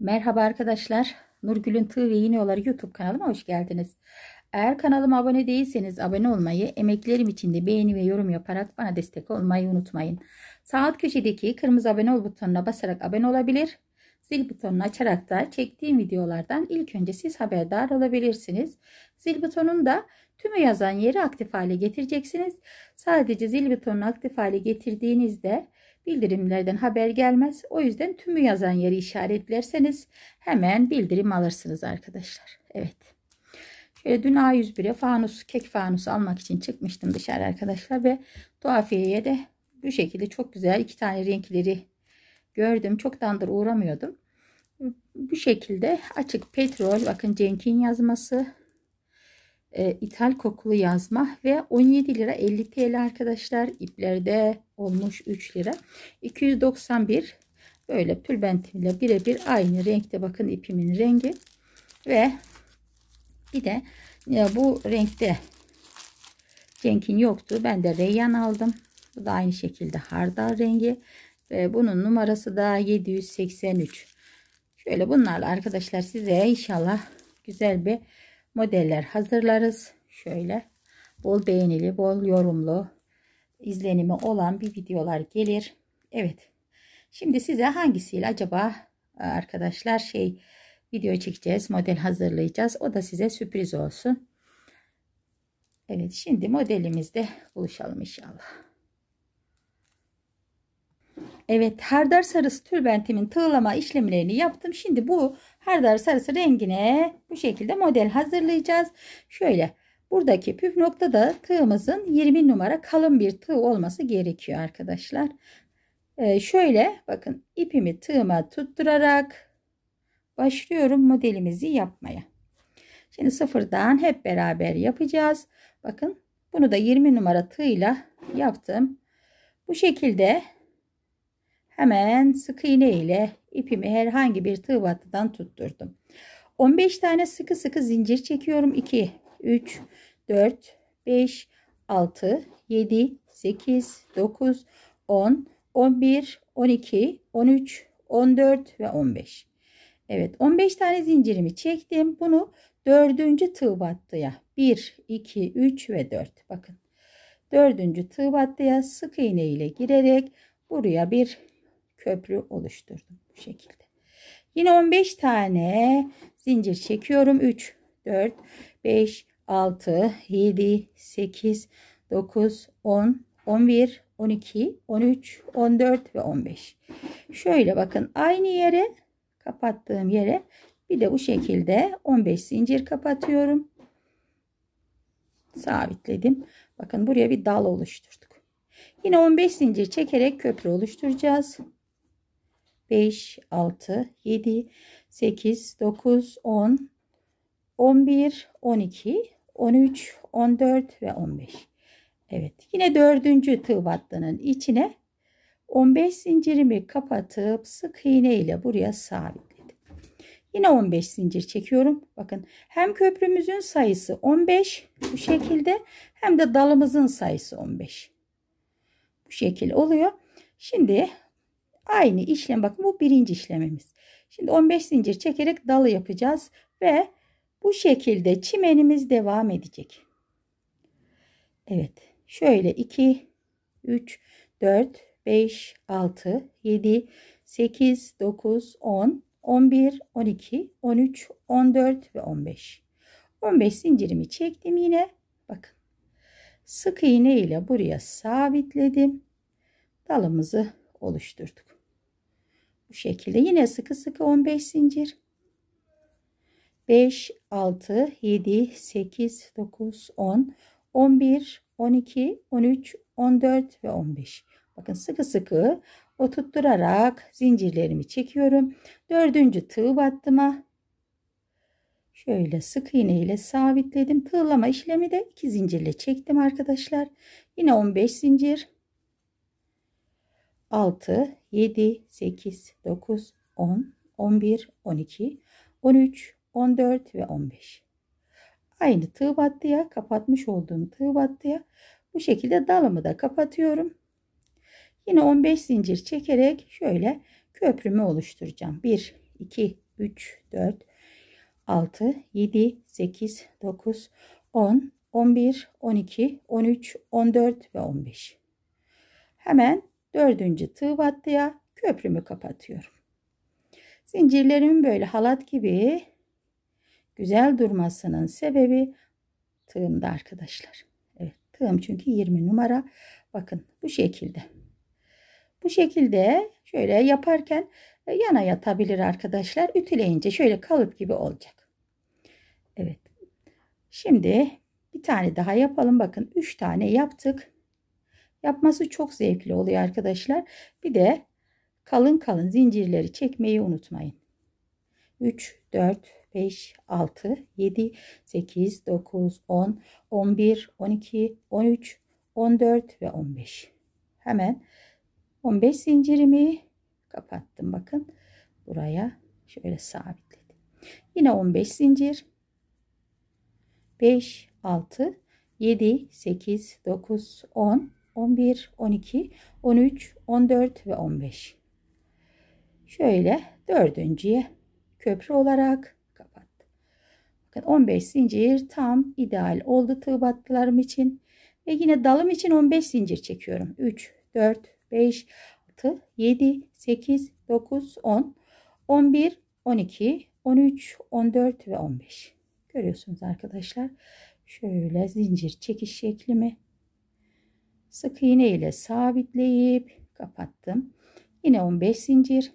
Merhaba arkadaşlar. Nurgül'ün Tığ ve Yeni Yolları YouTube kanalıma hoş geldiniz. Eğer kanalıma abone değilseniz abone olmayı, emeklerim için de beğeni ve yorum yaparak bana destek olmayı unutmayın. Sağ alt köşedeki kırmızı abone ol butonuna basarak abone olabilir. Zil butonunu açarak da çektiğim videolardan ilk önce siz haberdar olabilirsiniz. Zil butonunu da Tümü yazan yeri aktif hale getireceksiniz. Sadece zil butonunu aktif hale getirdiğinizde bildirimlerden haber gelmez. O yüzden tümü yazan yeri işaretlerseniz hemen bildirim alırsınız arkadaşlar. Evet. Şöyle dün A101'e fanus, kek fanusu almak için çıkmıştım dışarı arkadaşlar ve Doğafiye'ye de bu şekilde çok güzel iki tane renkleri gördüm. Çoktandır uğramıyordum. Bu şekilde açık petrol, bakın Cenk'in yazması, e, ithal kokulu yazma ve 17 lira 50 TL arkadaşlar iplerde olmuş 3 lira 291 böyle tülbentimle birebir aynı renkte bakın ipimin rengi ve bir de ya bu renkte Cenk'in yoktu ben de reyyan aldım bu da aynı şekilde hardal rengi ve bunun numarası da 783 şöyle bunlarla arkadaşlar size inşallah güzel bir modeller hazırlarız. Şöyle bol beğenili, bol yorumlu, izlenimi olan bir videolar gelir. Evet. Şimdi size hangisiyle acaba e, arkadaşlar şey video çekeceğiz, model hazırlayacağız. O da size sürpriz olsun. Evet, şimdi modelimizde buluşalım inşallah. Evet her ders arası tülbentimin tığlama işlemlerini yaptım. Şimdi bu her ders arası rengine bu şekilde model hazırlayacağız. Şöyle buradaki püf nokta da tığımızın 20 numara kalın bir tığ olması gerekiyor arkadaşlar. Ee, şöyle bakın ipimi tığıma tutturarak başlıyorum modelimizi yapmaya. Şimdi sıfırdan hep beraber yapacağız. Bakın bunu da 20 numara tığ ile yaptım. Bu şekilde Hemen sık iğne ile ipimi herhangi bir tığ battıdan tutturdum. 15 tane sıkı sıkı zincir çekiyorum. 2, 3, 4, 5, 6, 7, 8, 9, 10, 11, 12, 13, 14 ve 15. Evet 15 tane zincirimi çektim. Bunu dördüncü tığ battıya 1, 2, 3 ve 4 bakın. Dördüncü tığ battıya sık iğne ile girerek buraya bir köprü oluşturdum bu şekilde. Yine 15 tane zincir çekiyorum. 3 4 5 6 7 8 9 10 11 12 13 14 ve 15. Şöyle bakın aynı yere kapattığım yere bir de bu şekilde 15 zincir kapatıyorum. Sabitledim. Bakın buraya bir dal oluşturduk. Yine 15 zincir çekerek köprü oluşturacağız. 5, 6, 7, 8, 9, 10, 11, 12, 13, 14 ve 15. Evet yine dördüncü tığ battının içine 15 zincirimi kapatıp sık iğne ile buraya sabitledim. Yine 15 zincir çekiyorum. Bakın hem köprümüzün sayısı 15 bu şekilde hem de dalımızın sayısı 15. Bu şekil oluyor. Şimdi Aynı işlem bakın bu birinci işlemimiz. Şimdi 15 zincir çekerek dalı yapacağız ve bu şekilde çimenimiz devam edecek. Evet şöyle 2, 3, 4, 5, 6, 7, 8, 9, 10, 11, 12, 13, 14 ve 15. 15 zincirimi çektim yine. Bakın. Sık iğne ile buraya sabitledim. Dalımızı oluşturduk. Bu şekilde yine sıkı sıkı 15 zincir. 5, 6, 7, 8, 9, 10, 11, 12, 13, 14 ve 15. Bakın sıkı sıkı oturtturarak zincirlerimi çekiyorum. Dördüncü tığ battıma şöyle sık iğne ile sabitledim. Tığlama işlemi de iki zincirle çektim arkadaşlar. Yine 15 zincir. 6, 7, 8, 9, 10, 11, 12, 13, 14 ve 15. Aynı tığ battıya kapatmış olduğum tığ battıya bu şekilde dalımı da kapatıyorum. Yine 15 zincir çekerek şöyle köprümü oluşturacağım. 1, 2, 3, 4, 6, 7, 8, 9, 10, 11, 12, 13, 14 ve 15. Hemen Dördüncü tığ battıya köprümü kapatıyorum. Zincirlerimin böyle halat gibi güzel durmasının sebebi tığımda arkadaşlar. Evet tığım çünkü 20 numara. Bakın bu şekilde. Bu şekilde şöyle yaparken e, yana yatabilir arkadaşlar. Ütüleyince şöyle kalıp gibi olacak. Evet. Şimdi bir tane daha yapalım. Bakın 3 tane yaptık. Yapması çok zevkli oluyor arkadaşlar. Bir de kalın kalın zincirleri çekmeyi unutmayın. 3, 4, 5, 6, 7, 8, 9, 10, 11, 12, 13, 14 ve 15. Hemen 15 zincirimi kapattım. Bakın buraya şöyle sabitledim. Yine 15 zincir. 5, 6, 7, 8, 9, 10, 11, 12, 13, 14 ve 15. Şöyle dördüncüye köprü olarak kapattı. Bakın 15 zincir tam ideal oldu tığ battılarım için. Ve yine dalım için 15 zincir çekiyorum. 3, 4, 5, 6, 7, 8, 9, 10, 11, 12, 13, 14 ve 15. Görüyorsunuz arkadaşlar. Şöyle zincir çekiş şeklimi sık iğne ile sabitleyip kapattım. Yine 15 zincir.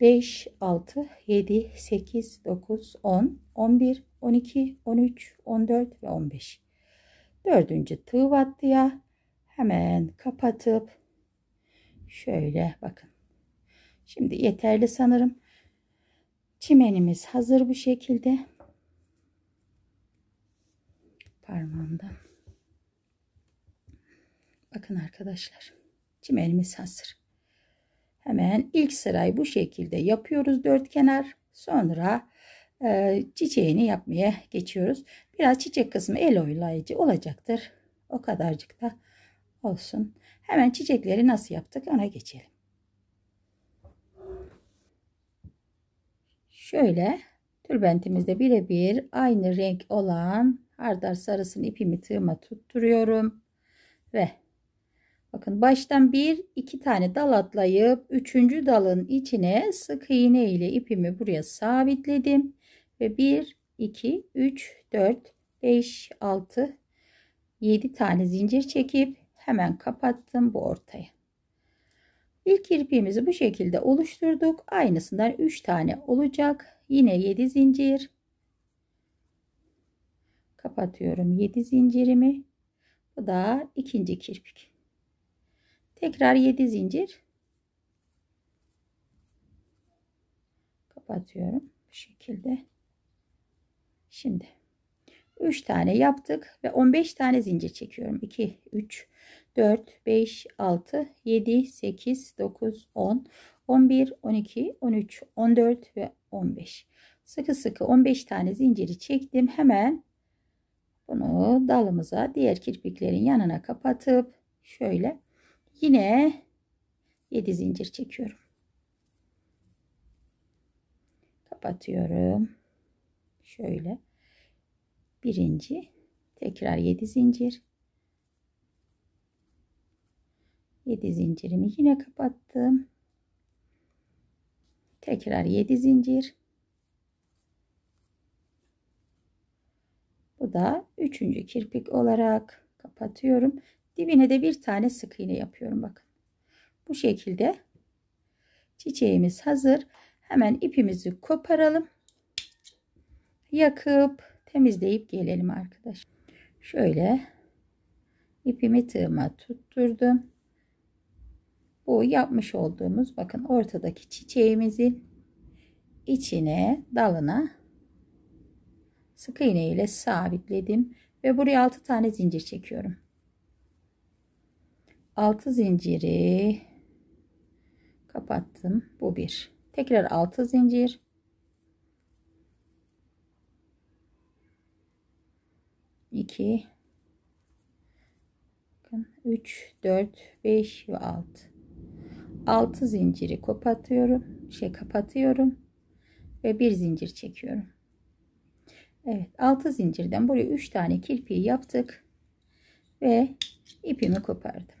5, 6, 7, 8, 9, 10, 11, 12, 13, 14 ve 15. 4. tığ battıya hemen kapatıp şöyle bakın. Şimdi yeterli sanırım. Çimenimiz hazır bu şekilde. Parmağımdan Bakın arkadaşlar. Çimenimiz hazır. Hemen ilk sırayı bu şekilde yapıyoruz dört kenar. Sonra e, çiçeğini yapmaya geçiyoruz. Biraz çiçek kısmı el oylayıcı olacaktır. O kadarcık da olsun. Hemen çiçekleri nasıl yaptık ona geçelim. Şöyle tülbentimizde birebir aynı renk olan hardar sarısının ipimi tığıma tutturuyorum ve Bakın baştan bir iki tane dal atlayıp üçüncü dalın içine sık iğne ile ipimi buraya sabitledim. Ve bir iki üç dört beş altı yedi tane zincir çekip hemen kapattım bu ortaya. İlk ipimizi bu şekilde oluşturduk. Aynısından üç tane olacak. Yine yedi zincir. Kapatıyorum yedi zincirimi. Bu da ikinci kirpik tekrar 7 zincir kapatıyorum bu şekilde şimdi 3 tane yaptık ve 15 tane zincir çekiyorum 2 3 4 5 6 7 8 9 10 11 12 13 14 ve 15 sıkı sıkı 15 tane zinciri çektim hemen bunu dalımıza diğer kirpiklerin yanına kapatıp şöyle Yine 7 zincir çekiyorum. Kapatıyorum. Şöyle. Birinci. Tekrar 7 zincir. 7 zincirimi yine kapattım. Tekrar 7 zincir. Bu da üçüncü kirpik olarak kapatıyorum. Dibine de bir tane sık iğne yapıyorum bakın. Bu şekilde çiçeğimiz hazır. Hemen ipimizi koparalım. Yakıp temizleyip gelelim arkadaşlar. Şöyle ipimi tığıma tutturdum. Bu yapmış olduğumuz bakın ortadaki çiçeğimizin içine dalına sık iğne ile sabitledim ve buraya 6 tane zincir çekiyorum. 6 zinciri kapattım. Bu bir. Tekrar 6 zincir. iki üç, dört, beş ve 6 Altı zinciri kapatıyorum şey kapatıyorum ve bir zincir çekiyorum Evet altı zincirden buraya üç tane kirpiği yaptık ve ipimi kopardım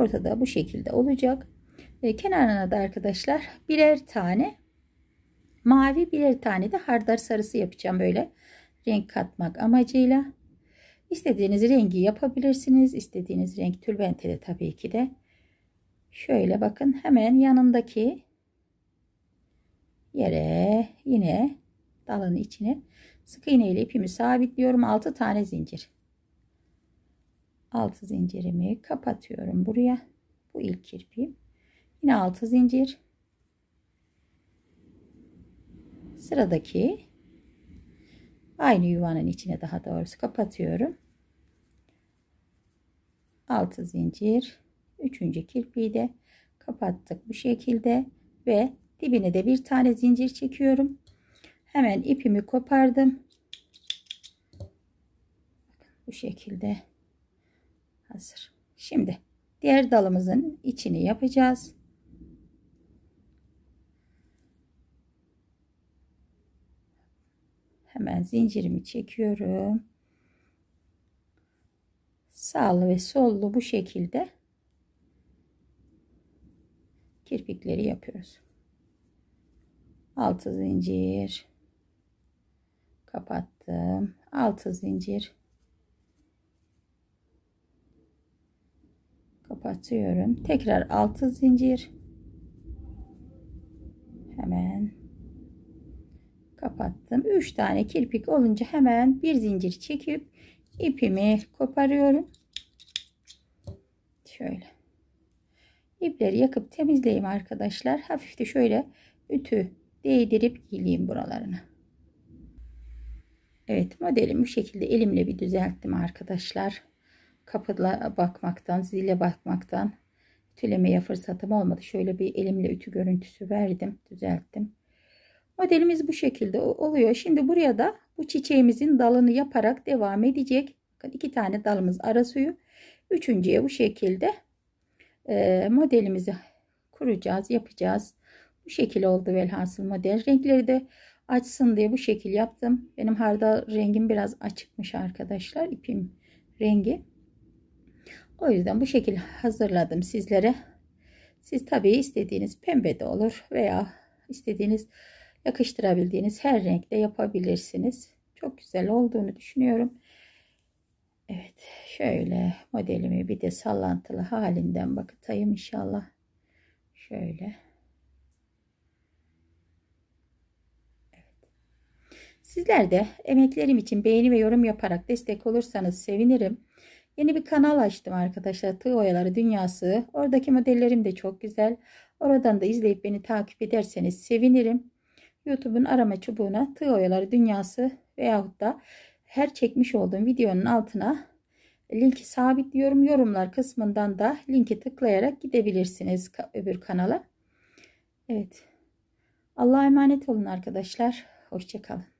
Ortada bu şekilde olacak. E, kenarına da arkadaşlar birer tane mavi birer tane de hardar sarısı yapacağım böyle renk katmak amacıyla. İstediğiniz rengi yapabilirsiniz. İstediğiniz renk tülbente de tabii ki de. Şöyle bakın hemen yanındaki yere yine dalın içine sık iğne ile ipimi sabitliyorum. 6 tane zincir altı zincirimi kapatıyorum buraya bu ilk kirpiğim yine altı zincir sıradaki aynı yuvanın içine daha doğrusu kapatıyorum 6 zincir 3. kirpiği de kapattık bu şekilde ve dibine de bir tane zincir çekiyorum hemen ipimi kopardım bu şekilde hazır. Şimdi diğer dalımızın içini yapacağız. Hemen zincirimi çekiyorum. Sağlı ve sollu bu şekilde kirpikleri yapıyoruz. Altı zincir kapattım. Altı zincir kapatıyorum tekrar altı zincir hemen kapattım 3 tane kirpik olunca hemen bir zincir çekip ipimi koparıyorum şöyle İpleri yakıp temizleyeyim arkadaşlar hafif de şöyle ütü değdirip geleyim buralarını. Evet modelimi bu şekilde elimle bir düzelttim arkadaşlar kapıda bakmaktan, zile bakmaktan ütülemeye fırsatım olmadı. Şöyle bir elimle ütü görüntüsü verdim, düzelttim. Modelimiz bu şekilde oluyor. Şimdi buraya da bu çiçeğimizin dalını yaparak devam edecek. Bakın iki tane dalımız ara suyu. Üçüncüye bu şekilde e, modelimizi kuracağız, yapacağız. Bu şekil oldu velhasıl model. Renkleri de açsın diye bu şekil yaptım. Benim hardal rengim biraz açıkmış arkadaşlar. ipim rengi. O yüzden bu şekilde hazırladım sizlere. Siz tabii istediğiniz pembe de olur veya istediğiniz yakıştırabildiğiniz her renkte yapabilirsiniz. Çok güzel olduğunu düşünüyorum. Evet şöyle modelimi bir de sallantılı halinden bakıtayım inşallah. Şöyle. Evet. Sizler de emeklerim için beğeni ve yorum yaparak destek olursanız sevinirim. Yeni bir kanal açtım arkadaşlar. Tığ Oyaları Dünyası. Oradaki modellerim de çok güzel. Oradan da izleyip beni takip ederseniz sevinirim. YouTube'un arama çubuğuna Tığ Oyaları Dünyası veyahut da her çekmiş olduğum videonun altına linki sabitliyorum. Yorumlar kısmından da linki tıklayarak gidebilirsiniz öbür kanala. Evet. Allah'a emanet olun arkadaşlar. Hoşçakalın.